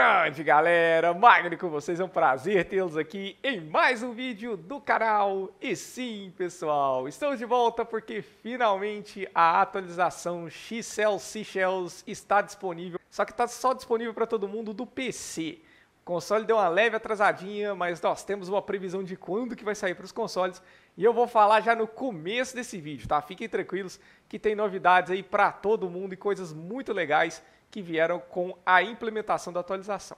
Grande galera, Magno com vocês, é um prazer tê-los aqui em mais um vídeo do canal. E sim, pessoal, estamos de volta porque finalmente a atualização XCell Seashells está disponível, só que está só disponível para todo mundo do PC console deu uma leve atrasadinha, mas nós temos uma previsão de quando que vai sair para os consoles e eu vou falar já no começo desse vídeo, tá? Fiquem tranquilos que tem novidades aí para todo mundo e coisas muito legais que vieram com a implementação da atualização.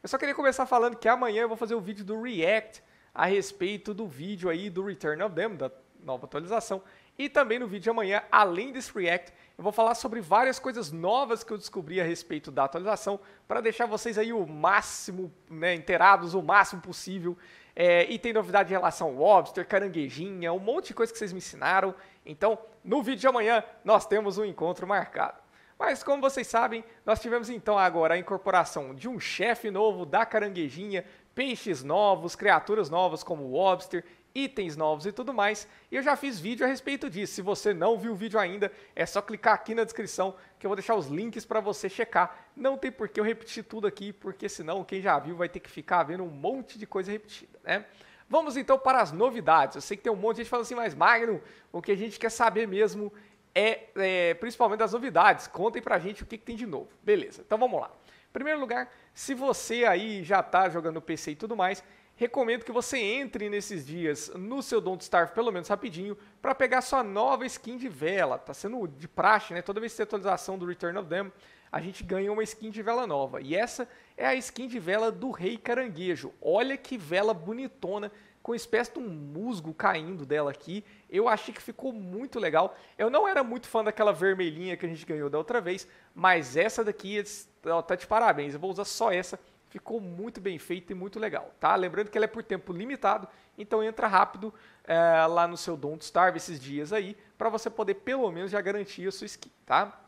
Eu só queria começar falando que amanhã eu vou fazer o um vídeo do React a respeito do vídeo aí do Return of Them, da nova atualização, e também no vídeo de amanhã, além desse React, eu vou falar sobre várias coisas novas que eu descobri a respeito da atualização para deixar vocês aí o máximo né, inteirados, o máximo possível. É, e tem novidade em relação ao lobster, caranguejinha, um monte de coisa que vocês me ensinaram. Então, no vídeo de amanhã, nós temos um encontro marcado. Mas como vocês sabem, nós tivemos então agora a incorporação de um chefe novo da Caranguejinha, peixes novos, criaturas novas como o lobster, itens novos e tudo mais. E eu já fiz vídeo a respeito disso. Se você não viu o vídeo ainda, é só clicar aqui na descrição que eu vou deixar os links para você checar. Não tem por que eu repetir tudo aqui, porque senão quem já viu vai ter que ficar vendo um monte de coisa repetida, né? Vamos então para as novidades. Eu sei que tem um monte de gente falando assim, mas Magno, o que a gente quer saber mesmo é, é principalmente das novidades. Contem pra gente o que, que tem de novo. Beleza, então vamos lá. Em primeiro lugar, se você aí já está jogando PC e tudo mais, recomendo que você entre nesses dias no seu Don't Starve, pelo menos rapidinho, para pegar sua nova skin de vela. Tá sendo de praxe, né? Toda vez que tem atualização do Return of Them, a gente ganha uma skin de vela nova. E essa é a skin de vela do Rei Caranguejo. Olha que vela bonitona com uma espécie de um musgo caindo dela aqui. Eu achei que ficou muito legal. Eu não era muito fã daquela vermelhinha que a gente ganhou da outra vez, mas essa daqui ela tá de parabéns. Eu vou usar só essa. Ficou muito bem feita e muito legal, tá? Lembrando que ela é por tempo limitado, então entra rápido é, lá no seu Don't Starve esses dias aí, para você poder pelo menos já garantir a sua skin, tá?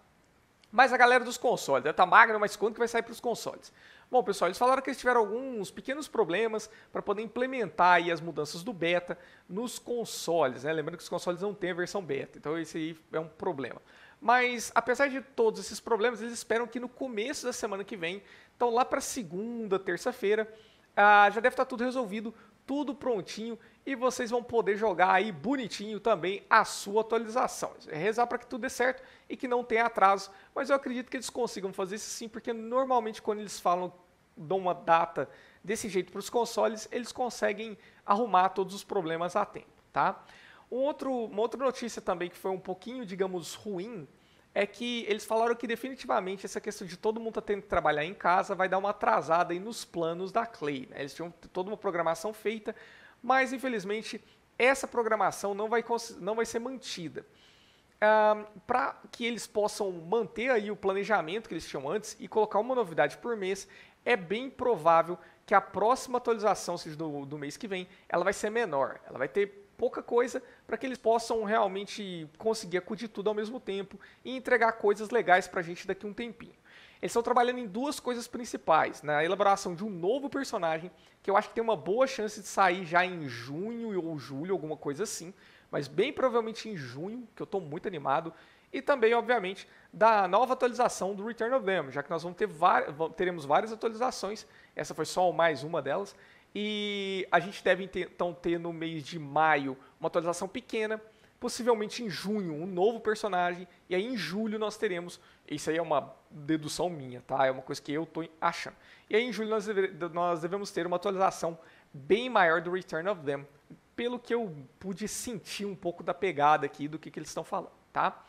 Mas a galera dos consoles, ela tá magra, mas quando que vai sair para os consoles? Bom, pessoal, eles falaram que eles tiveram alguns pequenos problemas para poder implementar as mudanças do beta nos consoles. Né? Lembrando que os consoles não têm a versão beta, então esse aí é um problema. Mas, apesar de todos esses problemas, eles esperam que no começo da semana que vem, então lá para segunda, terça-feira, ah, já deve estar tá tudo resolvido, tudo prontinho e vocês vão poder jogar aí bonitinho também a sua atualização. É rezar para que tudo dê certo e que não tenha atraso, mas eu acredito que eles consigam fazer isso sim, porque normalmente quando eles falam dão uma data desse jeito para os consoles, eles conseguem arrumar todos os problemas a tempo, tá? Um outro, uma outra notícia também que foi um pouquinho, digamos, ruim, é que eles falaram que definitivamente essa questão de todo mundo tá tendo que trabalhar em casa vai dar uma atrasada aí nos planos da Clay. Né? Eles tinham toda uma programação feita, mas infelizmente essa programação não vai, não vai ser mantida. para que eles possam manter aí o planejamento que eles tinham antes e colocar uma novidade por mês, é bem provável que a próxima atualização, seja, do, do mês que vem, ela vai ser menor. Ela vai ter pouca coisa para que eles possam realmente conseguir acudir tudo ao mesmo tempo e entregar coisas legais para a gente daqui a um tempinho. Eles estão trabalhando em duas coisas principais, na né? elaboração de um novo personagem, que eu acho que tem uma boa chance de sair já em junho ou julho, alguma coisa assim, mas bem provavelmente em junho, que eu estou muito animado, e também, obviamente, da nova atualização do Return of Them, já que nós vamos ter teremos várias atualizações, essa foi só mais uma delas, e a gente deve então ter no mês de maio uma atualização pequena, possivelmente em junho um novo personagem, e aí em julho nós teremos, isso aí é uma dedução minha, tá? É uma coisa que eu estou achando. E aí em julho nós, deve, nós devemos ter uma atualização bem maior do Return of Them, pelo que eu pude sentir um pouco da pegada aqui do que, que eles estão falando, tá?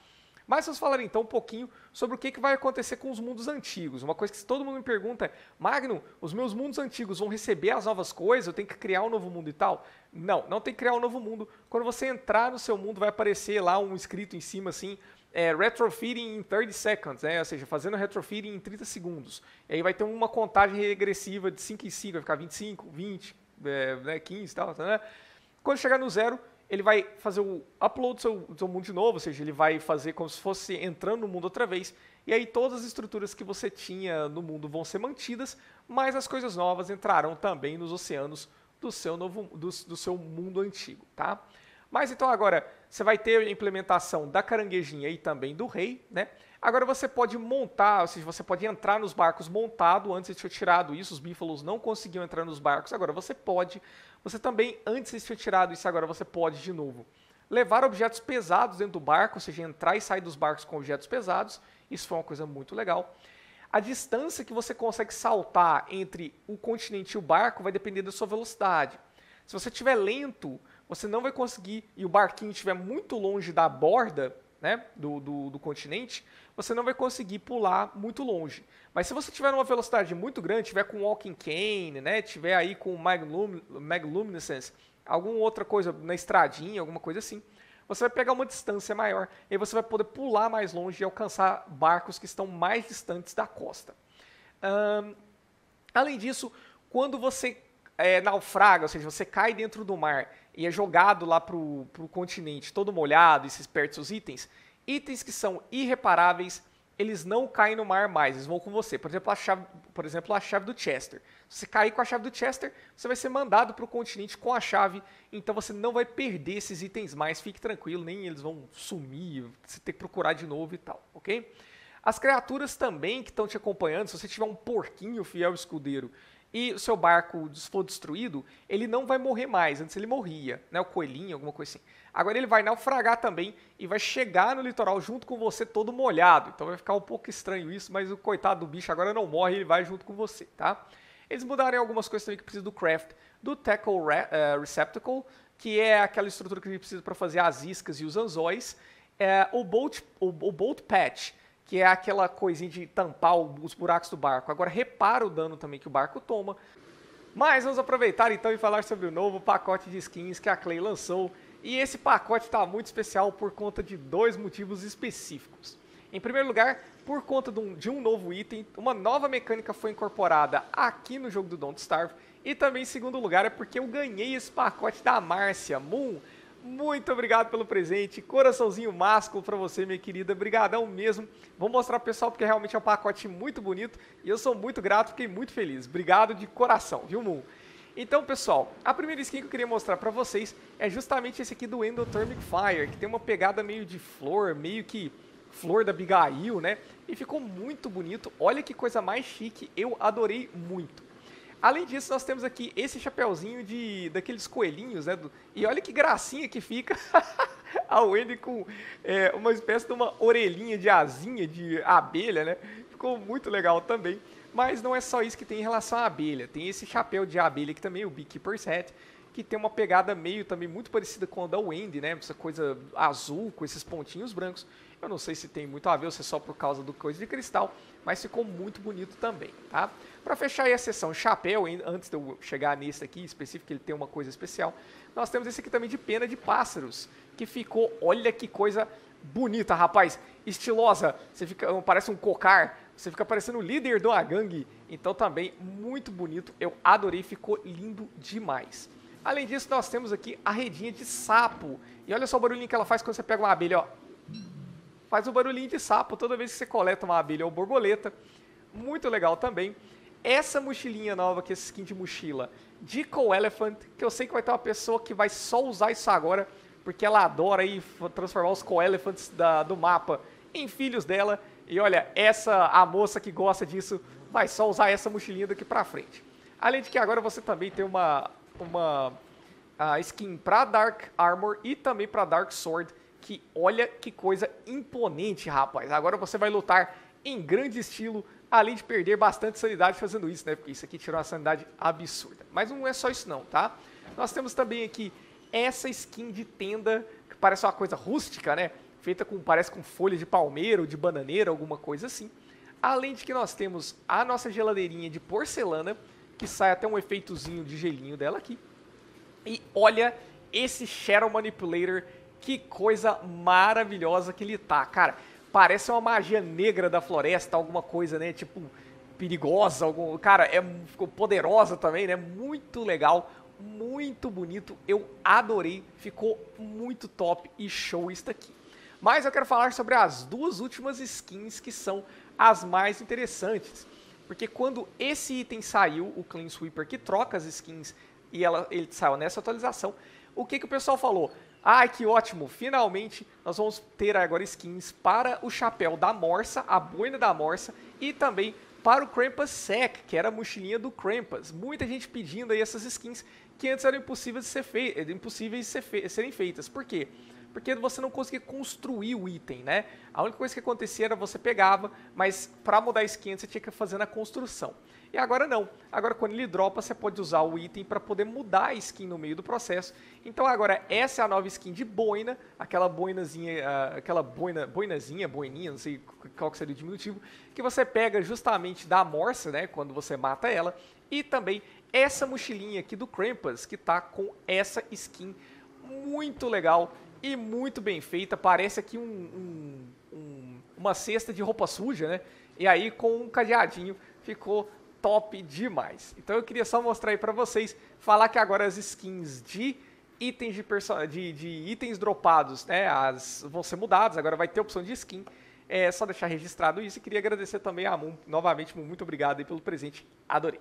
Mas vamos falar então um pouquinho sobre o que, vai acontecer com os mundos antigos. Uma coisa que todo mundo me pergunta é, Magno, os meus mundos antigos vão receber as novas coisas? Eu tenho que criar um novo mundo e tal? Não, não tem que criar um novo mundo. Quando você entrar no seu mundo, vai aparecer lá um escrito em cima assim, é, retrofitting in 30 seconds, né? ou seja, fazendo retrofitting em 30 segundos. E aí vai ter uma contagem regressiva de 5 em 5, vai ficar 25, 20, é, né, 15 e tal, tal, tá, né? Quando chegar no zero, ele vai fazer o upload do seu, do seu mundo de novo, ou seja, ele vai fazer como se fosse entrando no mundo outra vez, e aí todas as estruturas que você tinha no mundo vão ser mantidas, mas as coisas novas entrarão também nos oceanos do seu, novo, do, do seu mundo antigo, tá? Mas então agora, você vai ter a implementação da caranguejinha e também do rei, né? Agora você pode montar, ou seja, você pode entrar nos barcos montado, antes de ser tirado isso, os bífalos não conseguiam entrar nos barcos, agora você pode. Você também, antes de ser tirado isso, agora você pode de novo. Levar objetos pesados dentro do barco, ou seja, entrar e sair dos barcos com objetos pesados, isso foi uma coisa muito legal. A distância que você consegue saltar entre o continente e o barco vai depender da sua velocidade. Se você estiver lento, você não vai conseguir, e o barquinho estiver muito longe da borda, né, do, do, do, continente, você não vai conseguir pular muito longe. Mas se você tiver numa velocidade muito grande, tiver com Walking Cane, né, tiver aí com maglum, Magluminescence, alguma outra coisa na estradinha, alguma coisa assim, você vai pegar uma distância maior e você vai poder pular mais longe e alcançar barcos que estão mais distantes da costa. além disso, quando você é, naufraga, ou seja, você cai dentro do mar e é jogado lá para o continente todo molhado e se perde seus itens, itens que são irreparáveis, eles não caem no mar mais, eles vão com você. Por exemplo, a chave, por exemplo, a chave do Chester. Se você cair com a chave do Chester, você vai ser mandado para o continente com a chave, então você não vai perder esses itens mais, fique tranquilo, nem eles vão sumir, você tem que procurar de novo e tal, ok? As criaturas também que estão te acompanhando, se você tiver um porquinho fiel escudeiro e o seu barco for destruído, ele não vai morrer mais. Antes ele morria, né? O coelhinho, alguma coisa assim. Agora ele vai naufragar também e vai chegar no litoral junto com você todo molhado. Então vai ficar um pouco estranho isso, mas o coitado do bicho agora não morre, ele vai junto com você, tá? Eles mudaram algumas coisas também que precisa do craft, do tackle re uh, receptacle, que é aquela estrutura que a gente precisa para fazer as iscas e os anzóis, é, o bolt, o, o bolt patch, que é aquela coisinha de tampar os buracos do barco. Agora repara o dano também que o barco toma. Mas vamos aproveitar então e falar sobre o novo pacote de skins que a Clay lançou. E esse pacote está muito especial por conta de dois motivos específicos. Em primeiro lugar, por conta de um, de um, novo item, uma nova mecânica foi incorporada aqui no jogo do Don't Starve. E também, em segundo lugar, é porque eu ganhei esse pacote da Márcia Moon, muito obrigado pelo presente. Coraçãozinho másculo para você, minha querida. Obrigadão mesmo. Vou mostrar pro pessoal porque realmente é um pacote muito bonito e eu sou muito grato, fiquei muito feliz. Obrigado de coração, viu, Moon? Então, pessoal, a primeira skin que eu queria mostrar para vocês é justamente esse aqui do Endothermic Fire, que tem uma pegada meio de flor, meio que flor da Abigail, né? E ficou muito bonito. Olha que coisa mais chique, eu adorei muito. Além disso, nós temos aqui esse chapéuzinho de, daqueles coelhinhos, né? Do, e olha que gracinha que fica a Wendy com é, uma espécie de uma orelhinha de asinha de abelha, né? Ficou muito legal também. Mas não é só isso que tem em relação à abelha. Tem esse chapéu de abelha que também, é o Beekeeper's Hat, que tem uma pegada meio também muito parecida com a da Wendy, né? Essa coisa azul com esses pontinhos brancos. Eu não sei se tem muito a ver ou se é só por causa do coisa de cristal, mas ficou muito bonito também, tá? Para fechar aí a sessão chapéu, antes de eu chegar nesse aqui específico, ele tem uma coisa especial, nós temos esse aqui também de pena de pássaros, que ficou, olha que coisa bonita, rapaz, estilosa. Você fica, parece um cocar, você fica parecendo o líder do gangue. Então também muito bonito, eu adorei, ficou lindo demais. Além disso, nós temos aqui a redinha de sapo. E olha só o barulhinho que ela faz quando você pega uma abelha, ó. Faz o um barulhinho de sapo toda vez que você coleta uma abelha ou borboleta. Muito legal também. Essa mochilinha nova, que é esse skin de mochila, de Co-Elephant, que eu sei que vai ter uma pessoa que vai só usar isso agora, porque ela adora aí transformar os Co-Elephants do mapa em filhos dela. E olha, essa a moça que gosta disso vai só usar essa mochilinha daqui pra frente. Além de que agora você também tem uma uma a skin para Dark Armor e também para Dark Sword, que olha que coisa imponente, rapaz. Agora você vai lutar em grande estilo, além de perder bastante sanidade fazendo isso, né? Porque isso aqui tirou uma sanidade absurda. Mas não é só isso não, tá? Nós temos também aqui essa skin de tenda, que parece uma coisa rústica, né? Feita com, parece com folha de palmeira ou de bananeira, alguma coisa assim. Além de que nós temos a nossa geladeirinha de porcelana, que sai até um efeitozinho de gelinho dela aqui. E olha esse Shadow Manipulator, que coisa maravilhosa que ele tá, cara. Parece uma magia negra da floresta, alguma coisa, né, tipo perigosa, algum, cara, é ficou poderosa também, né? Muito legal, muito bonito, eu adorei, ficou muito top e show isso aqui. Mas eu quero falar sobre as duas últimas skins que são as mais interessantes. Porque quando esse item saiu, o Clean Sweeper que troca as skins, e ela, ele saiu nessa atualização, o que, que o pessoal falou? Ah, que ótimo! Finalmente nós vamos ter agora skins para o chapéu da Morsa, a boina da Morsa e também para o Krampus Sec, que era a mochilinha do Krampus. Muita gente pedindo aí essas skins que antes eram impossíveis de, ser fei impossíveis de ser fe serem feitas. Por quê? Porque porque você não conseguia construir o item, né? A única coisa que acontecia era você pegava, mas para mudar a skin você tinha que fazer na construção. E agora não. Agora quando ele dropa, você pode usar o item para poder mudar a skin no meio do processo. Então agora essa é a nova skin de boina, aquela boinazinha, ah, aquela boina, boinazinha, boininha, não sei qual que seria o diminutivo, que você pega justamente da morsa, né, quando você mata ela, e também essa mochilinha aqui do Krampus, que tá com essa skin muito legal e muito bem feita. Parece aqui um, um, um, uma cesta de roupa suja, né? E aí com um cadeadinho ficou top demais. Então eu queria só mostrar aí para vocês, falar que agora as skins de itens de, de, de itens dropados, né, as vão ser mudadas, agora vai ter opção de skin. É só deixar registrado isso e queria agradecer também a Moon novamente, muito obrigado aí pelo presente. Adorei.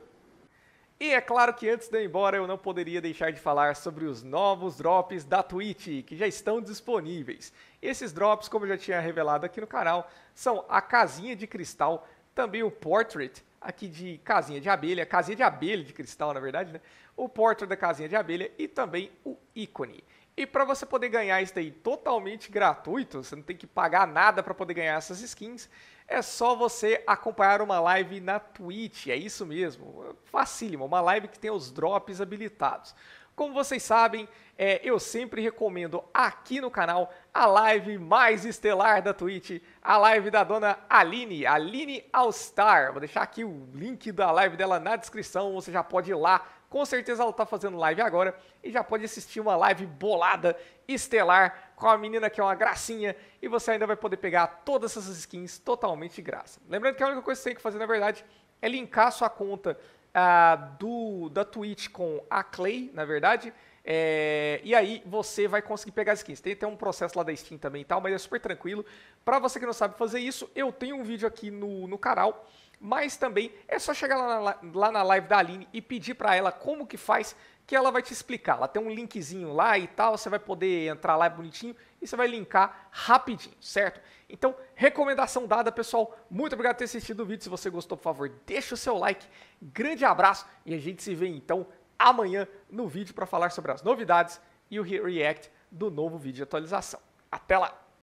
E é claro que antes de ir embora, eu não poderia deixar de falar sobre os novos drops da Twitch, que já estão disponíveis. Esses drops, como eu já tinha revelado aqui no canal, são a casinha de cristal, também o portrait, aqui de casinha de abelha, casinha de abelha de cristal, na verdade, né? O portrait da casinha de abelha e também o ícone. E para você poder ganhar isso aí totalmente gratuito, você não tem que pagar nada para poder ganhar essas skins, é só você acompanhar uma live na Twitch, é isso mesmo, facílimo, uma live que tem os drops habilitados. Como vocês sabem, é, eu sempre recomendo aqui no canal a live mais estelar da Twitch, a live da dona Aline, Aline Allstar. Vou deixar aqui o link da live dela na descrição, você já pode ir lá com certeza ela está fazendo live agora e já pode assistir uma live bolada, estelar, com a menina que é uma gracinha e você ainda vai poder pegar todas essas skins totalmente de graça. Lembrando que a única coisa que você tem que fazer, na verdade, é linkar sua conta ah, do, da Twitch com a Clay, na verdade, é, e aí você vai conseguir pegar as skins. Tem até um processo lá da Steam também e tal, mas é super tranquilo. Para você que não sabe fazer isso, eu tenho um vídeo aqui no, no canal mas também é só chegar lá na, lá na live da Aline e pedir para ela como que faz, que ela vai te explicar. Ela tem um linkzinho lá e tal, você vai poder entrar lá bonitinho e você vai linkar rapidinho, certo? Então, recomendação dada, pessoal. Muito obrigado por ter assistido o vídeo. Se você gostou, por favor, deixa o seu like. Grande abraço e a gente se vê então amanhã no vídeo para falar sobre as novidades e o react do novo vídeo de atualização. Até lá!